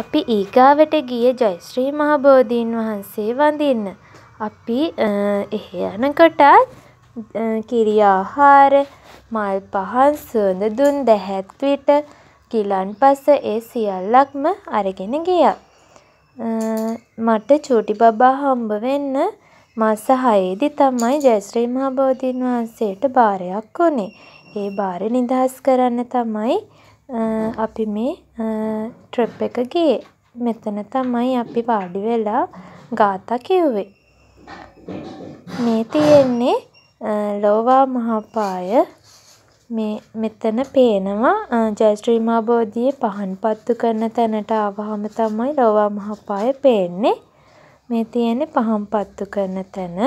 අපි ඊගාවට ගියේ ජයශ්‍රී මහබෝධීන් වහන්සේ වඳින්න. අපි එහේ යනකොටත් කිරි ආහාර, මල් පහන්, සුවඳ දුම් දැහැත්විට, ගිලන්පස ඒ සියල්ලක්ම අරගෙන ගියා. මට චූටි බබා හම්බ වෙන්න මාස හයේදී තමයි ජයශ්‍රී මහබෝධීන් වහන්සේට භාරයක් වුණේ. ඒ භාරය නිදහස් කරන්න තමයි අපි මේ ට්‍රිප් එක ගියේ. මෙතන තමයි අපි වාඩිවෙලා ගාථා කිව්වේ. මේ තියෙන්නේ ලෝවා මහාපාය. මෙතන පේනවා ජයශ්‍රී මහා බෝධිය පහන් පත්තු කරන තැනට ආවහම තමයි ලෝවාමහාපාය පේන්නේ. මේ තියෙන්නේ පහන් පත්තු කරන තැන.